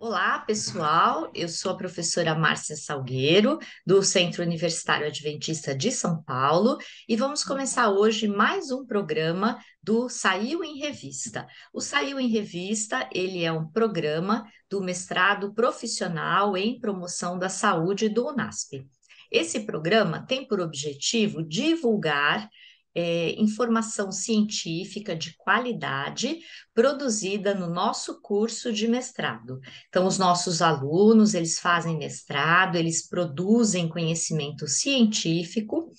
Olá, pessoal. Eu sou a professora Márcia Salgueiro, do Centro Universitário Adventista de São Paulo, e vamos começar hoje mais um programa do Saiu em Revista. O Saiu em Revista, ele é um programa do mestrado profissional em promoção da saúde do UNASP. Esse programa tem por objetivo divulgar é, informação científica de qualidade produzida no nosso curso de mestrado. Então, os nossos alunos, eles fazem mestrado, eles produzem conhecimento científico,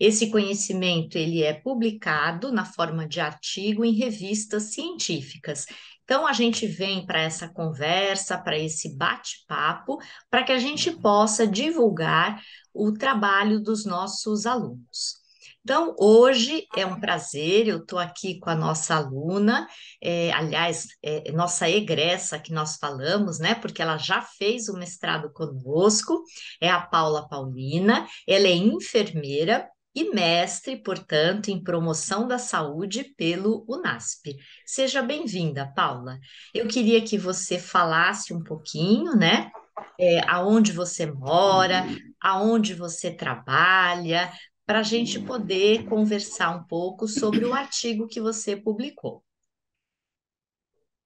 esse conhecimento, ele é publicado na forma de artigo em revistas científicas. Então, a gente vem para essa conversa, para esse bate-papo, para que a gente possa divulgar o trabalho dos nossos alunos. Então, hoje é um prazer, eu estou aqui com a nossa aluna, é, aliás, é, é, nossa egressa que nós falamos, né? Porque ela já fez o mestrado conosco, é a Paula Paulina, ela é enfermeira e mestre, portanto, em promoção da saúde pelo UNASP. Seja bem-vinda, Paula. Eu queria que você falasse um pouquinho, né? É, aonde você mora, uhum. aonde você trabalha, para a gente poder conversar um pouco sobre o artigo que você publicou.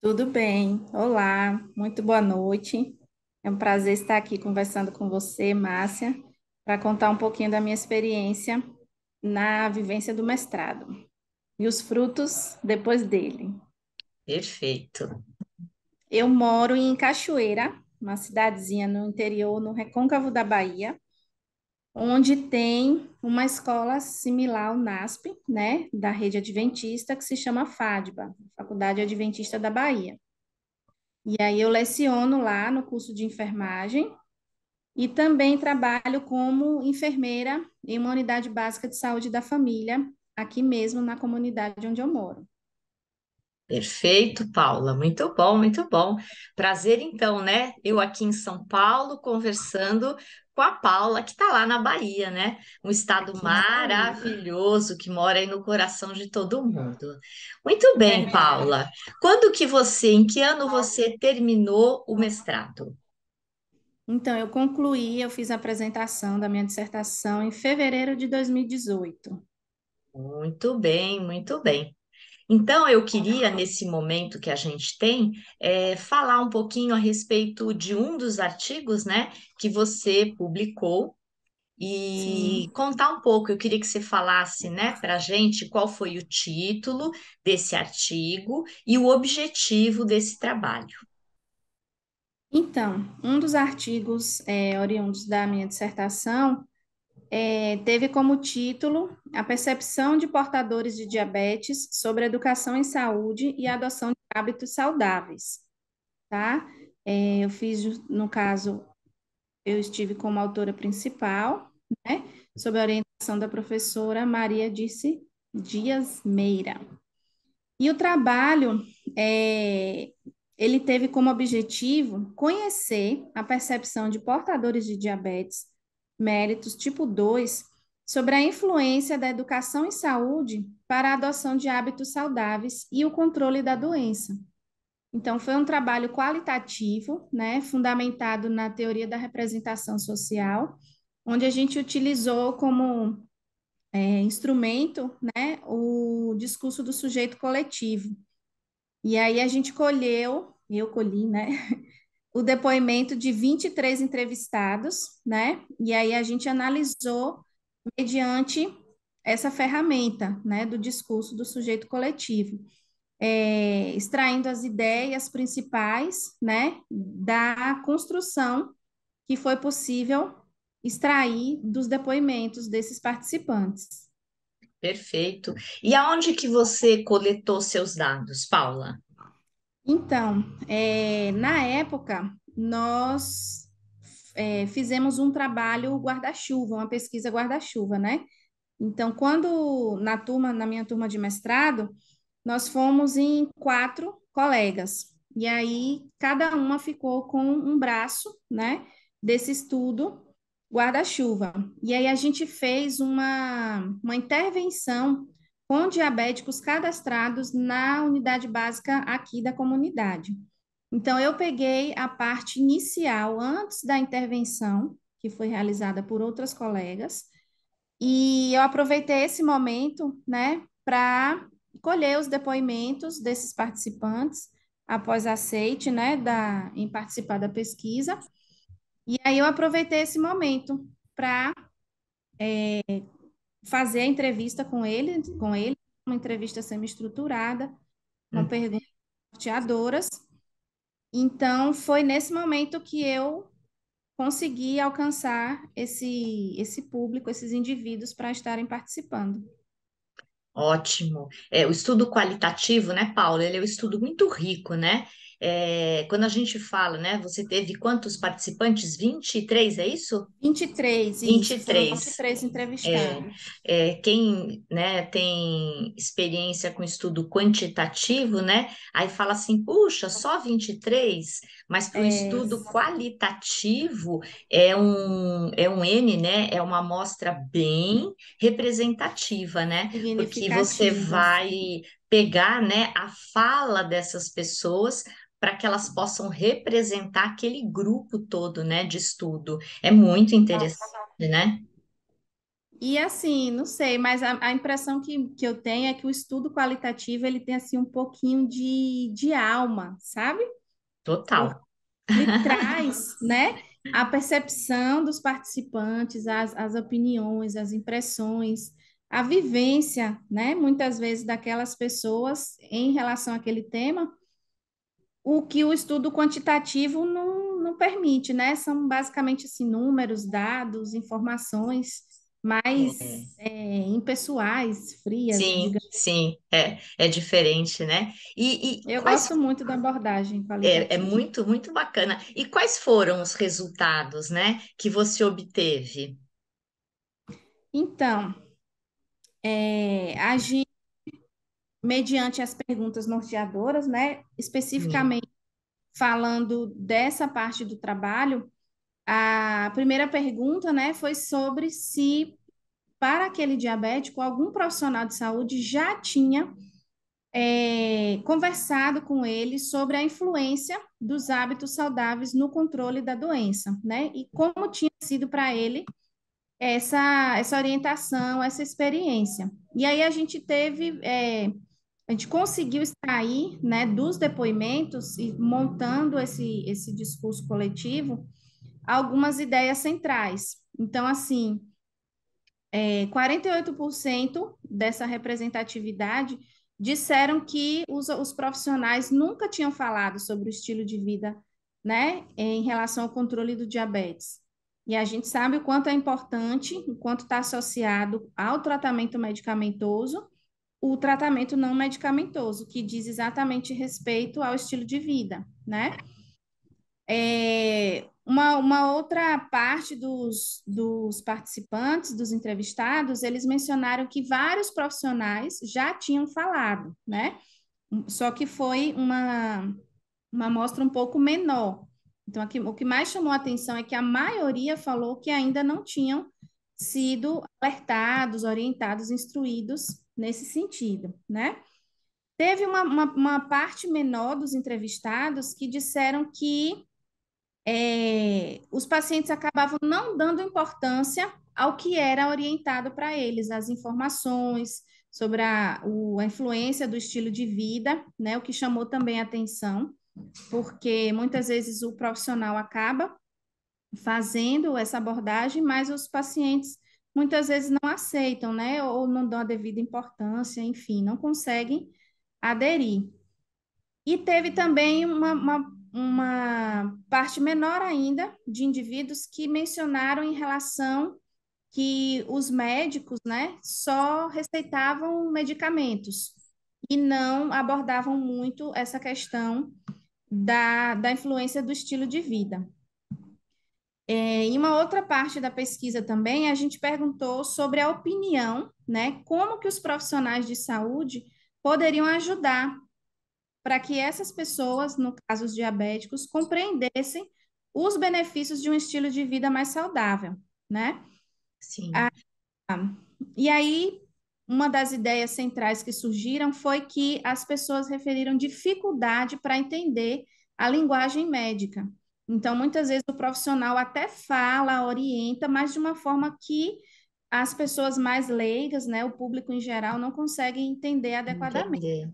Tudo bem, olá, muito boa noite. É um prazer estar aqui conversando com você, Márcia, para contar um pouquinho da minha experiência na vivência do mestrado e os frutos depois dele. Perfeito. Eu moro em Cachoeira, uma cidadezinha no interior, no recôncavo da Bahia, onde tem uma escola similar ao NASP, né, da rede adventista, que se chama FADBA, Faculdade Adventista da Bahia. E aí eu leciono lá no curso de enfermagem e também trabalho como enfermeira em uma unidade básica de saúde da família, aqui mesmo na comunidade onde eu moro. Perfeito, Paula. Muito bom, muito bom. Prazer, então, né? Eu aqui em São Paulo conversando com a Paula, que está lá na Bahia, né? Um estado maravilhoso que mora aí no coração de todo uhum. mundo. Muito bem, é. Paula. Quando que você, em que ano você terminou o mestrado? Então, eu concluí, eu fiz a apresentação da minha dissertação em fevereiro de 2018. Muito bem, muito bem. Então, eu queria, nesse momento que a gente tem, é, falar um pouquinho a respeito de um dos artigos né, que você publicou e Sim. contar um pouco. Eu queria que você falasse né, para a gente qual foi o título desse artigo e o objetivo desse trabalho. Então, um dos artigos é, oriundos da minha dissertação é, teve como título A Percepção de Portadores de Diabetes sobre Educação em Saúde e Adoção de Hábitos Saudáveis. Tá? É, eu fiz, no caso, eu estive como autora principal, né, sob a orientação da professora Maria Disse Dias Meira. E o trabalho, é, ele teve como objetivo conhecer a percepção de portadores de diabetes méritos tipo 2 sobre a influência da educação em saúde para a adoção de hábitos saudáveis e o controle da doença. Então, foi um trabalho qualitativo, né, fundamentado na teoria da representação social, onde a gente utilizou como é, instrumento né, o discurso do sujeito coletivo. E aí a gente colheu, eu colhi, né, o depoimento de 23 entrevistados, né? E aí a gente analisou mediante essa ferramenta, né, do discurso do sujeito coletivo, é, extraindo as ideias principais, né, da construção que foi possível extrair dos depoimentos desses participantes. Perfeito. E aonde que você coletou seus dados, Paula? Então, é, na época, nós é, fizemos um trabalho guarda-chuva, uma pesquisa guarda-chuva, né? Então, quando na turma, na minha turma de mestrado, nós fomos em quatro colegas. E aí cada uma ficou com um braço, né, desse estudo guarda-chuva. E aí a gente fez uma uma intervenção com diabéticos cadastrados na unidade básica aqui da comunidade. Então, eu peguei a parte inicial, antes da intervenção, que foi realizada por outras colegas, e eu aproveitei esse momento, né, para colher os depoimentos desses participantes após aceite, né, da, em participar da pesquisa. E aí eu aproveitei esse momento para é, eh, fazer a entrevista com ele, com ele, uma entrevista semi-estruturada, com hum. perguntas norteadoras. Então, foi nesse momento que eu consegui alcançar esse, esse público, esses indivíduos para estarem participando. Ótimo. É, o estudo qualitativo, né, Paula? Ele é um estudo muito rico, né? É, quando a gente fala, né? Você teve quantos participantes? 23, é isso? 23, isso. 23. 23 entrevistados. É, é, quem né, tem experiência com estudo quantitativo, né? Aí fala assim, puxa, só 23, mas para o é. estudo qualitativo é um, é um N, né? É uma amostra bem representativa, né? Porque você vai pegar né, a fala dessas pessoas para que elas possam representar aquele grupo todo, né, de estudo. É muito interessante, né? E assim, não sei, mas a, a, impressão que, que eu tenho é que o estudo qualitativo ele tem assim um pouquinho de, de alma, sabe? Total. Ele traz, né? A percepção dos participantes, as, as opiniões, as impressões, a vivência, né? Muitas vezes daquelas pessoas em relação àquele tema o que o estudo quantitativo não, não permite, né? São basicamente assim, números, dados, informações mais é. É, impessoais, frias. Sim, digamos. sim, é, é diferente, né? E, e eu quais... gosto muito da abordagem é, é, muito, muito bacana. E quais foram os resultados, né, que você obteve? Então, é, a gente mediante as perguntas norteadoras, né? Especificamente uhum. falando dessa parte do trabalho, a primeira pergunta, né, foi sobre se para aquele diabético algum profissional de saúde já tinha é, conversado com ele sobre a influência dos hábitos saudáveis no controle da doença, né? E como tinha sido para ele essa, essa orientação, essa experiência. E aí a gente teve é, a gente conseguiu extrair né, dos depoimentos e montando esse, esse discurso coletivo algumas ideias centrais. Então, assim, é, 48% dessa representatividade disseram que os, os, profissionais nunca tinham falado sobre o estilo de vida né, em relação ao controle do diabetes. E a gente sabe o quanto é importante, o quanto está associado ao tratamento medicamentoso, o tratamento não medicamentoso, que diz exatamente respeito ao estilo de vida, né? É, uma, uma outra parte dos, dos participantes, dos entrevistados, eles mencionaram que vários profissionais já tinham falado, né? Só que foi uma, uma amostra um pouco menor. Então, aqui, o que mais chamou a atenção é que a maioria falou que ainda não tinham sido alertados, orientados, instruídos nesse sentido, né? Teve uma, uma, uma parte menor dos entrevistados que disseram que é, os pacientes acabavam não dando importância ao que era orientado para eles, as informações sobre a, o, a influência do estilo de vida, né? O que chamou também atenção, porque muitas vezes o profissional acaba fazendo essa abordagem, mas os pacientes muitas vezes não aceitam, né? Ou não dão a devida importância, enfim, não conseguem aderir. E teve também uma, uma, uma parte menor ainda de indivíduos que mencionaram em relação que os médicos, né, só receitavam medicamentos e não abordavam muito essa questão da, da influência do estilo de vida. É, em uma outra parte da pesquisa também, a gente perguntou sobre a opinião, né? Como que os profissionais de saúde poderiam ajudar para que essas pessoas, no caso os diabéticos, compreendessem os benefícios de um estilo de vida mais saudável, né? Sim. Ah, e aí, uma das ideias centrais que surgiram foi que as pessoas referiram dificuldade para entender a linguagem médica, então, muitas vezes o profissional até fala, orienta, mas de uma forma que as pessoas mais leigas, né, o público em geral, não conseguem entender adequadamente. Entender.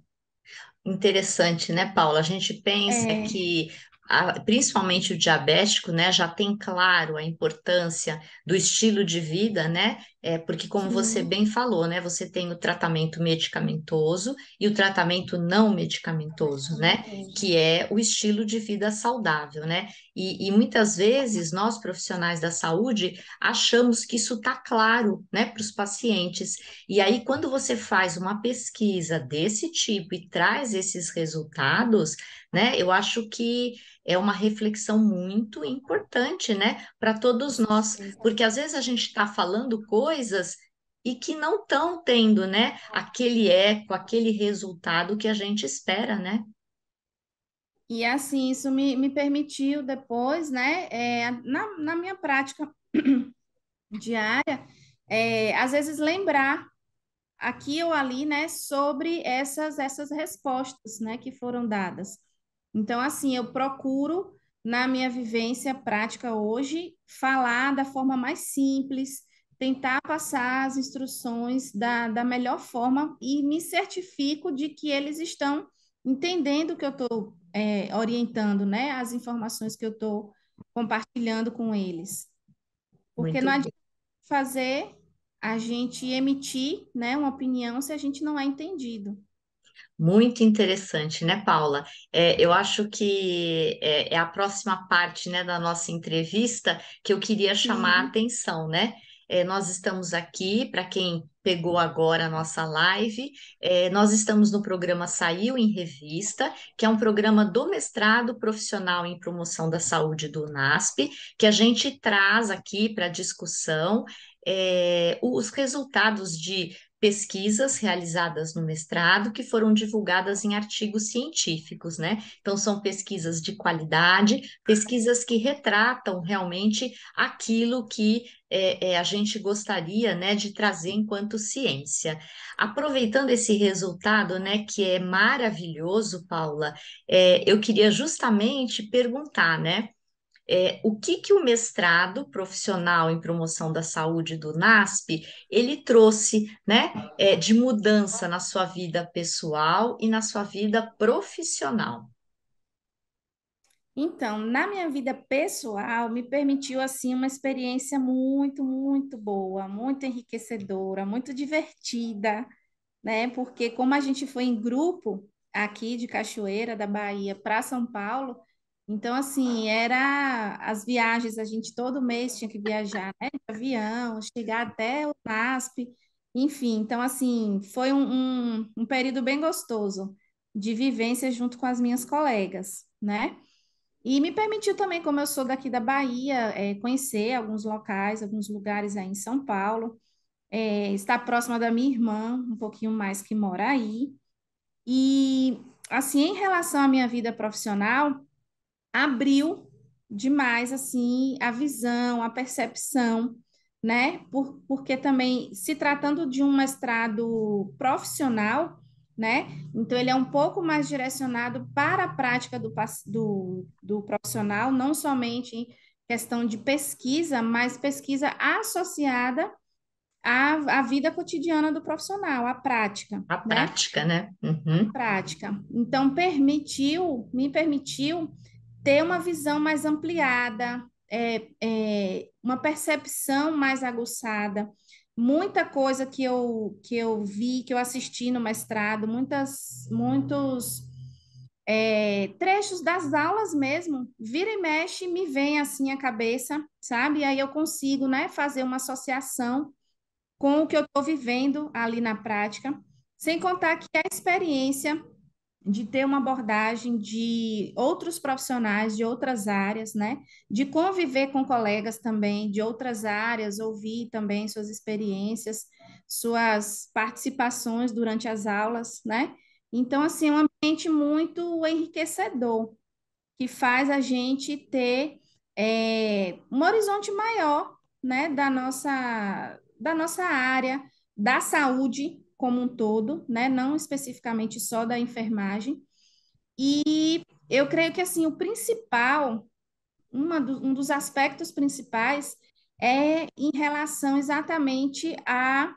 Interessante, né, Paula? A gente pensa é... que a, principalmente o diabético, né, já tem claro a importância do estilo de vida, né? É, porque, como Sim. você bem falou, né, você tem o tratamento medicamentoso e o tratamento não medicamentoso, né? Que é o estilo de vida saudável, né? E, e muitas vezes nós, profissionais da saúde, achamos que isso está claro, né, para os pacientes. E aí, quando você faz uma pesquisa desse tipo e traz esses resultados, né? Eu acho que é uma reflexão muito importante, né, para todos nós, porque às vezes a gente está falando coisas e que não estão tendo, né, aquele eco, aquele resultado que a gente espera, né? E assim, isso me, me permitiu depois, né, é, na, na minha prática diária, é, às vezes lembrar aqui ou ali, né, sobre essas essas respostas, né, que foram dadas. Então, assim, eu procuro, na minha vivência prática hoje, falar da forma mais simples, tentar passar as instruções da, da melhor forma e me certifico de que eles estão entendendo o que eu estou é, orientando, né? As informações que eu estou compartilhando com eles. Porque Muito não adianta fazer a gente emitir né, uma opinião se a gente não é entendido. Muito interessante, né, Paula? É, eu acho que é, é, a próxima parte, né, da nossa entrevista que eu queria chamar uhum. a atenção, né? É, nós estamos aqui, para quem pegou agora a nossa live, é, nós estamos no programa Saiu em Revista, que é um programa do mestrado profissional em promoção da saúde do NASP, que a gente traz aqui para discussão é, os resultados de pesquisas realizadas no mestrado que foram divulgadas em artigos científicos, né? Então, são pesquisas de qualidade, pesquisas que retratam realmente aquilo que é, é, a gente gostaria né, de trazer enquanto ciência. Aproveitando esse resultado, né, que é maravilhoso, Paula, é, eu queria justamente perguntar, né? é, o que, que o mestrado profissional em promoção da saúde do NASP ele trouxe né, é, de mudança na sua vida pessoal e na sua vida profissional? Então, na minha vida pessoal, me permitiu assim uma experiência muito, muito boa, muito enriquecedora, muito divertida, né? Porque como a gente foi em grupo aqui de Cachoeira da Bahia para São Paulo, então, assim, era as viagens, a gente todo mês tinha que viajar né, de avião, chegar até o NASP, enfim. Então, assim, foi um, um, um período bem gostoso de vivência junto com as minhas colegas, né? E me permitiu também, como eu sou daqui da Bahia, é, conhecer alguns locais, alguns lugares aí em São Paulo, é, estar próxima da minha irmã, um pouquinho mais que mora aí. E, assim, em relação à minha vida profissional, abriu demais assim a visão, a percepção, né? Por, porque também se tratando de um mestrado profissional, né? Então ele é um pouco mais direcionado para a prática do, do, do profissional, não somente em questão de pesquisa, mas pesquisa associada à, à vida cotidiana do profissional, à prática. A né? prática, né? Uhum. Prática. Então permitiu, me permitiu ter uma visão mais ampliada, é, é, uma percepção mais aguçada. Muita coisa que eu, que eu vi, que eu assisti no mestrado, muitas, muitos é, trechos das aulas mesmo, vira e mexe, me vem assim a cabeça, sabe? E aí eu consigo né, fazer uma associação com o que eu estou vivendo ali na prática, sem contar que a experiência de ter uma abordagem de outros profissionais de outras áreas, né? De conviver com colegas também de outras áreas, ouvir também suas experiências, suas participações durante as aulas, né? Então, assim, é um ambiente muito enriquecedor, que faz a gente ter é, um horizonte maior, né, da nossa, da nossa área, da saúde, como um todo, né? Não especificamente só da enfermagem. E eu creio que assim o principal, do, um dos aspectos principais é em relação exatamente a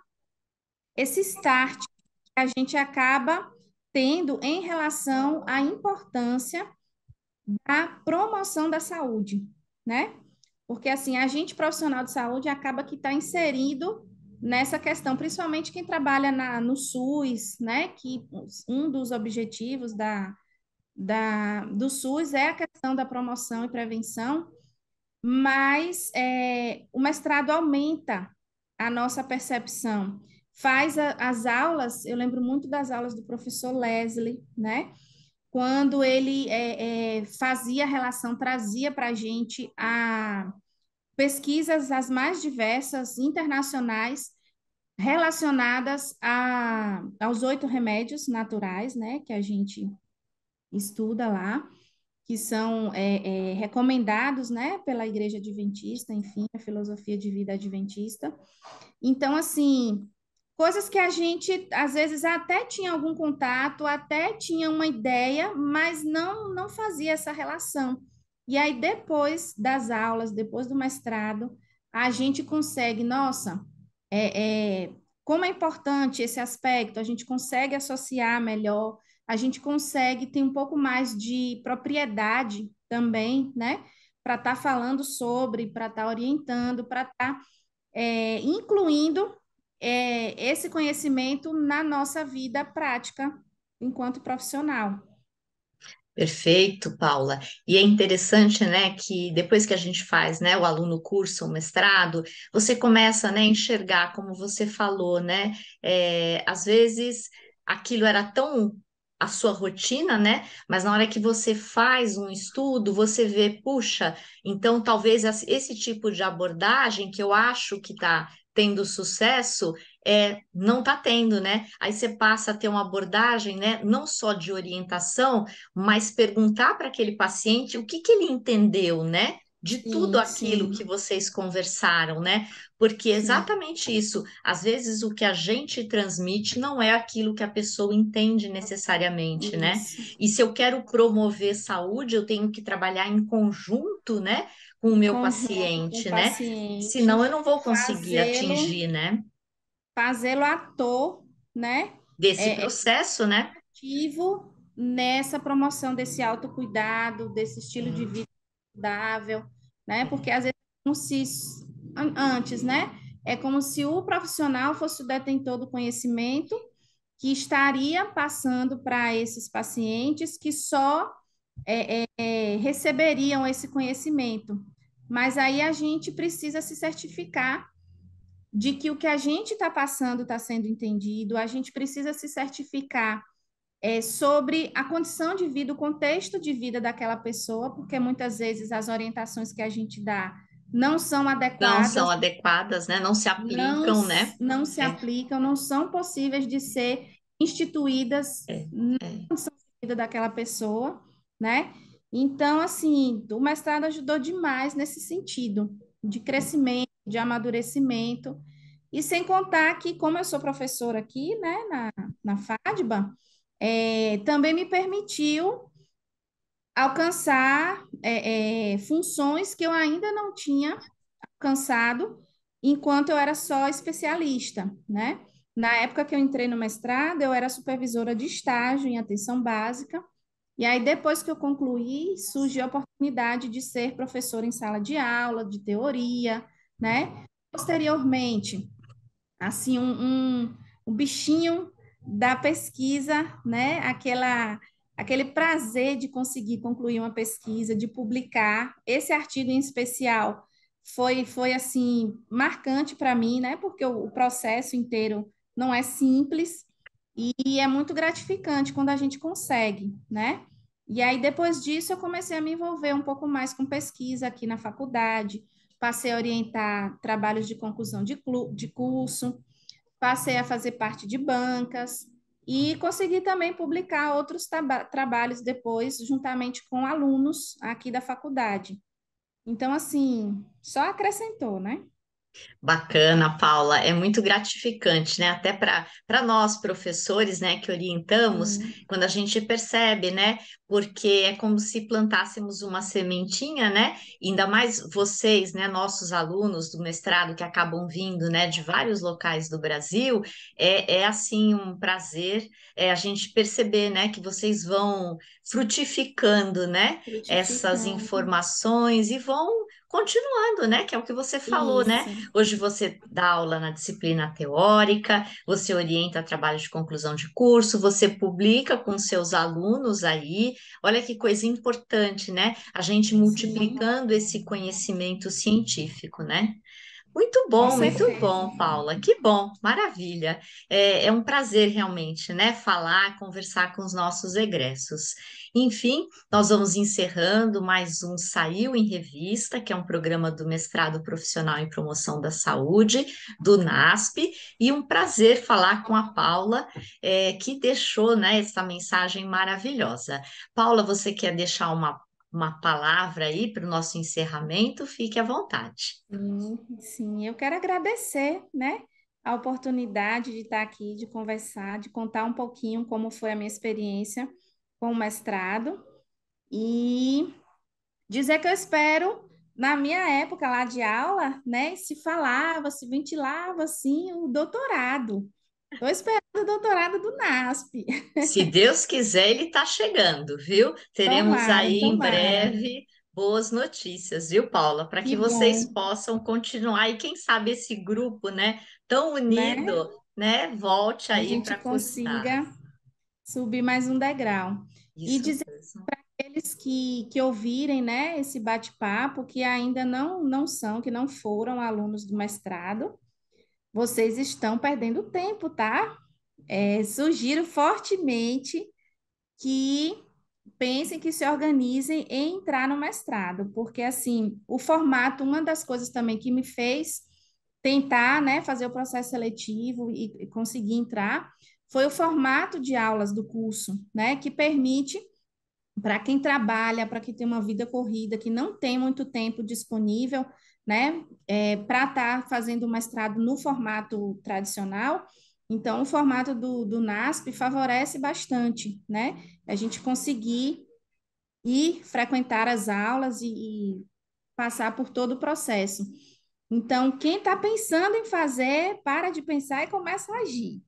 esse start que a gente acaba tendo em relação à importância da promoção da saúde, né? Porque assim a gente profissional de saúde acaba que está inserido nessa questão, principalmente quem trabalha na, no SUS, né, que um dos objetivos da, da, do SUS é a questão da promoção e prevenção, mas é, o mestrado aumenta a nossa percepção, faz a, as aulas, eu lembro muito das aulas do professor Leslie, né, quando ele é, é, fazia a relação, trazia para a gente a pesquisas as mais diversas, internacionais, relacionadas a, aos oito remédios naturais, né, que a gente estuda lá, que são é, é, recomendados, né, pela Igreja Adventista, enfim, a filosofia de vida adventista. Então, assim, coisas que a gente, às vezes, até tinha algum contato, até tinha uma ideia, mas não, não fazia essa relação. E aí, depois das aulas, depois do mestrado, a gente consegue, nossa, é, é, como é importante esse aspecto, a gente consegue associar melhor, a gente consegue ter um pouco mais de propriedade também, né? Para estar tá falando sobre, para estar tá orientando, para estar tá, é, incluindo é, esse conhecimento na nossa vida prática enquanto profissional. Perfeito, Paula. E é interessante, né, que depois que a gente faz, né, o aluno curso, o mestrado, você começa, né, a enxergar, como você falou, né, é, às vezes aquilo era tão a sua rotina, né? Mas na hora que você faz um estudo, você vê, puxa, então talvez esse tipo de abordagem que eu acho que está tendo sucesso, é, não está tendo, né? Aí você passa a ter uma abordagem, né? Não só de orientação, mas perguntar para aquele paciente o que, que ele entendeu, né? de tudo sim, aquilo sim. que vocês conversaram, né? Porque é exatamente sim. isso. Às vezes o que a gente transmite não é aquilo que a pessoa entende necessariamente, né? isso. né? E se eu quero promover saúde, eu tenho que trabalhar em conjunto, né? com o meu paciente, o né? Paciente, Senão eu não vou conseguir atingir, né? Fazê-lo ator, né? Desse é, é processo, é, né? Ativo nessa promoção desse autocuidado, desse estilo hum. de vida saudável, né? Porque às vezes não se antes, né? É como se o profissional fosse o detentor do conhecimento que estaria passando para esses pacientes que só é, é, é receberiam esse conhecimento, mas aí a gente precisa se certificar de que o que a gente está passando está sendo entendido, a gente precisa se certificar é, sobre a condição de vida, o contexto de vida daquela pessoa, porque muitas vezes as orientações que a gente dá não são adequadas. Não são adequadas, né? Não se aplicam, não, né? Não se é. aplicam, não são possíveis de ser instituídas é. na condição é. de vida daquela pessoa, né? Então, assim, o mestrado ajudou demais nesse sentido, de crescimento, de amadurecimento, e sem contar que, como eu sou professora aqui, né, na, na FADBA, é, também me permitiu alcançar é, é, funções que eu ainda não tinha alcançado enquanto eu era só especialista, né? Na época que eu entrei no mestrado, eu era supervisora de estágio em atenção básica, e aí, depois que eu concluí, surgiu a oportunidade de ser professor em sala de aula, de teoria, né? Posteriormente, assim, um, um, um bichinho da pesquisa, né? Aquela, aquele prazer de conseguir concluir uma pesquisa, de publicar. Esse artigo em especial foi, foi assim, marcante para mim, né? Porque o, o processo inteiro não é simples, e é muito gratificante quando a gente consegue, né? E aí, depois disso, eu comecei a me envolver um pouco mais com pesquisa aqui na faculdade, passei a orientar trabalhos de conclusão de, de curso, passei a fazer parte de bancas e consegui também publicar outros trabalhos depois, juntamente com alunos aqui da faculdade. Então, assim, só acrescentou, né? Bacana, Paula. É muito gratificante, né? Até para nós, professores, né, que orientamos, uhum. quando a gente percebe, né? Porque é como se plantássemos uma sementinha, né? Ainda mais vocês, né, nossos alunos do mestrado que acabam vindo, né, de vários locais do Brasil, é, é assim um prazer é, a gente perceber, né, que vocês vão frutificando, né, frutificando. essas informações e vão continuando, né? Que é o que você falou, né? Isso. né? Hoje você dá aula na disciplina teórica, você orienta trabalho de conclusão de curso, você publica com seus alunos aí. Olha que coisa importante, né? A gente multiplicando Sim. esse conhecimento científico, né? Muito bom, muito bom, Paula. Que bom, maravilha. É, é, um prazer realmente, né? Falar, conversar com os nossos egressos. Enfim, nós vamos encerrando mais um Saiu em Revista, que é um programa do mestrado profissional em promoção da saúde, do NASP, e um prazer falar com a Paula, é, que deixou né, essa mensagem maravilhosa. Paula, você quer deixar uma uma palavra aí para o nosso encerramento, fique à vontade. Sim, sim, eu quero agradecer, né, a oportunidade de estar aqui, de conversar, de contar um pouquinho como foi a minha experiência com o mestrado e dizer que eu espero na minha época lá de aula, né, se falava, se ventilava assim o doutorado. Estou esperando o doutorado do NASP. Se Deus quiser, ele está chegando, viu? Teremos tomara, aí tomara. em breve boas notícias, viu, Paula? Para que, que, vocês bom. possam continuar e quem sabe esse grupo, né, tão né? unido, né, né volte aí para consiga subir mais um degrau. Isso, e dizer para aqueles que, que ouvirem né, esse bate-papo, que ainda não, não são, que não foram alunos do mestrado, vocês estão perdendo tempo, tá? É, sugiro fortemente que pensem, que se organizem em entrar no mestrado, porque assim, o formato, uma das coisas também que me fez tentar, né, fazer o processo seletivo e, e conseguir entrar, foi o formato de aulas do curso, né, que permite para quem trabalha, para quem tem uma vida corrida, que não tem muito tempo disponível, né, é, para estar tá fazendo o mestrado no formato tradicional. Então, o formato do, do NASP favorece bastante, né, a gente conseguir ir frequentar as aulas e, e passar por todo o processo. Então, quem está pensando em fazer, para de pensar e começa a agir.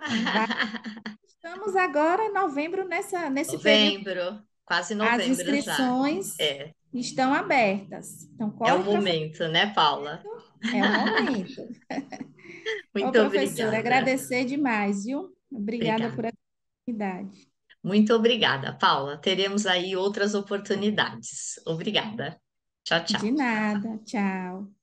Estamos agora em novembro nessa, nesse novembro, período. quase novembro As inscrições é. estão abertas. Então, é o momento, pra... né, Paula? É o momento. Muito Ô, professora, obrigada. agradecer demais, viu? Obrigada, obrigada. por essa oportunidade. Muito obrigada, Paula. Teremos aí outras oportunidades. Obrigada. Tchau, tchau. De nada. Tchau.